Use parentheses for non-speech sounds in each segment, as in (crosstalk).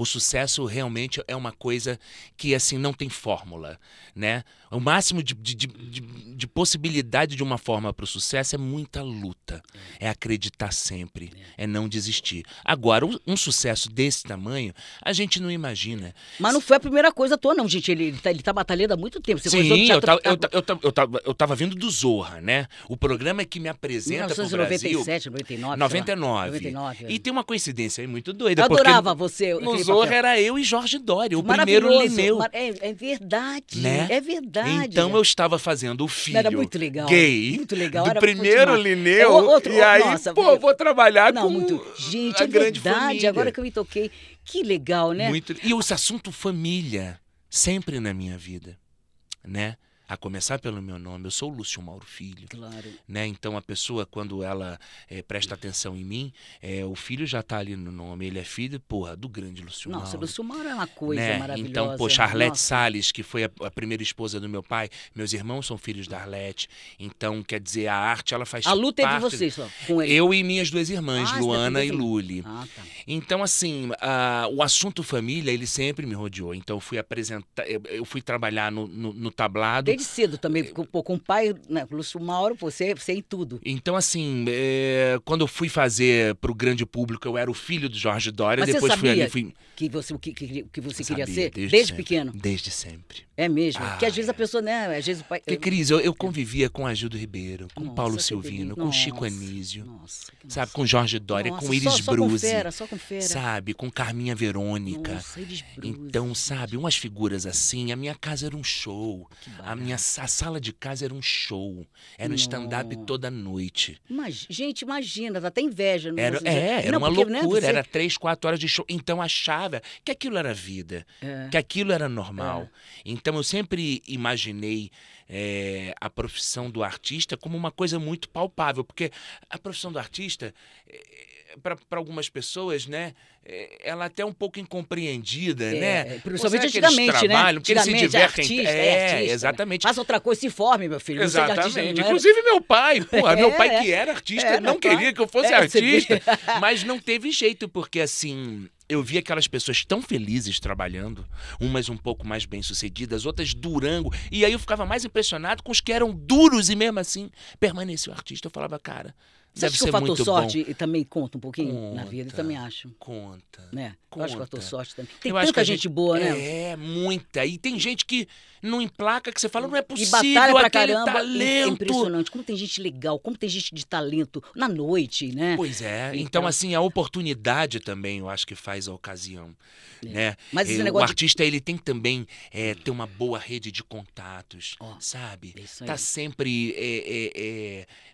O sucesso realmente é uma coisa que, assim, não tem fórmula, né? O máximo de, de, de, de possibilidade de uma forma para o sucesso é muita luta. É acreditar sempre, é não desistir. Agora, um sucesso desse tamanho, a gente não imagina. Mas não foi a primeira coisa tua, não, gente. Ele, ele, tá, ele tá batalhando há muito tempo. Você Sim, eu tava, eu, tava, eu, tava, eu, tava, eu tava vindo do Zorra, né? O programa que me apresenta pro Brasil... 97, 99. 99. 99 e tem uma coincidência aí muito doida. Eu adorava você. No Zorra era eu e Jorge Dória, o primeiro Lineu. É, é verdade, né? é verdade. Então eu estava fazendo o filho era muito legal, gay muito legal, do primeiro continuar. Lineu. É, outro, e oh, aí, nossa, pô, vou trabalhar não, com muito... Gente, a é grande verdade, família. agora que eu me toquei. Que legal, né? Muito... E o assunto família, sempre na minha vida, né? a começar pelo meu nome, eu sou o Lúcio Mauro Filho. Claro. Né? Então a pessoa, quando ela é, presta atenção em mim, é, o filho já está ali no nome, ele é filho, porra, do grande Lúcio Nossa, Mauro. Nossa, Lúcio Mauro é uma coisa né? Então, maravilhosa. Então, pô, Charlotte Salles, que foi a, a, primeira esposa do meu pai, meus irmãos são filhos da Arlete, então quer dizer, a arte, ela faz parte A Lu teve parte... vocês, só, com ele. Eu e minhas duas irmãs, ah, Luana e Luli. Ah, tá. Então, assim, a, o assunto família, ele sempre me rodeou, então eu fui apresentar, eu, eu fui trabalhar no, no, no tablado, Desde desde cedo também, pô, com o pai, né, Lúcio Mauro, você, você é em tudo. Então, assim, é, quando eu fui fazer para o grande público, eu era o filho do Jorge Dória, Mas depois fui ali. Fui... Que você, que, que, que você sabia, queria ser? Desde, desde pequeno? Desde sempre. É mesmo? Ah, que às vezes a é. pessoa, né? Às vezes o pai. Que, Cris, eu, eu convivia com Ajudo Ribeiro, com nossa, Paulo Silvino, com nossa, Chico Anísio, nossa, sabe? Com Jorge Dória, com Iris só, Só com fera, só com fera. Sabe? Com Carminha Verônica. Nossa, Iris Bruzzi. então, sabe? Umas figuras assim. A minha casa era um show. A minha minha, a sala de casa era um show. Era um stand-up toda noite. Mas, gente, imagina, dá até inveja. Era, é, era não, uma porque, né, loucura. Né, você... Era três, quatro horas de show. Então achava que aquilo era vida, é. que aquilo era normal. É. Então eu sempre imaginei é, a profissão do artista como uma coisa muito palpável. Porque a profissão do artista é, para algumas pessoas, né? É, ela é até é um pouco incompreendida, é, né? É, principalmente antigamente, né? Porque eles se divertem. Artista, é, é né? exatamente. Faz outra coisa, se forme, meu filho. Exatamente. Artista, Inclusive, meu pai, (laughs) porra, meu pai que era artista, não queria pai. que eu fosse artista, (laughs) mas não teve jeito, porque assim eu vi aquelas pessoas tão felizes trabalhando, umas um pouco mais bem-sucedidas, outras durango. E aí eu ficava mais impressionado com os que eram duros e mesmo assim permaneceu artista. Eu falava, cara, você acha que o fator sorte bom. também conta um pouquinho conta, na vida? Eu também acho. Conta. Né? Conta. Eu acho que o fator sorte também. Tem eu tanta gente, gente, boa, né? É, muita. E tem gente que não emplaca, que você fala, não é possível. E batalha pra caramba. É é talento. É impressionante. Como tem gente legal, como tem gente de talento na noite, né? Pois é. Então, então assim, a oportunidade também eu acho que faz a ocasião. É. Né? Mas esse é, negócio o artista, de... ele tem que também é, ter uma boa rede de contatos, oh, sabe? Tá sempre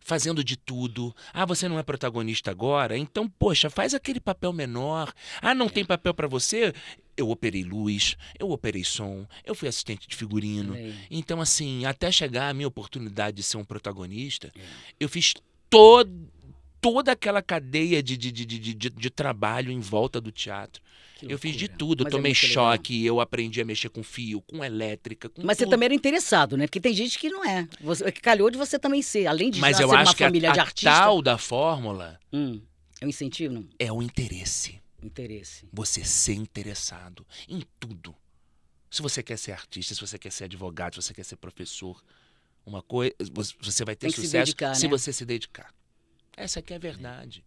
fazendo de tudo ah, você não é protagonista agora? Então, poxa, faz aquele papel menor. Ah, não tem papel para você? Eu operei luz, eu operei som, eu fui assistente de figurino. É. Então, assim, até chegar a minha oportunidade de ser um protagonista, é. eu fiz todo toda aquela cadeia de, de, de, de, de trabalho em volta do teatro. Eu fiz de tudo, eu é tomei é choque, legal. eu aprendi a mexer com fio, com elétrica, com Mas tudo. você também era interessado, né? Porque tem gente que não é. Você, que calhou de você também ser, além de ser uma que família a, de artista. Mas tal da fórmula... Hum, é o incentivo? Não? É o interesse. Interesse. Você ser interessado em tudo. Se você quer ser artista, se você quer ser advogado, se você quer ser professor, uma coisa, você vai ter tem sucesso se, dedicar, se né? você se dedicar. Essa aqui é a verdade.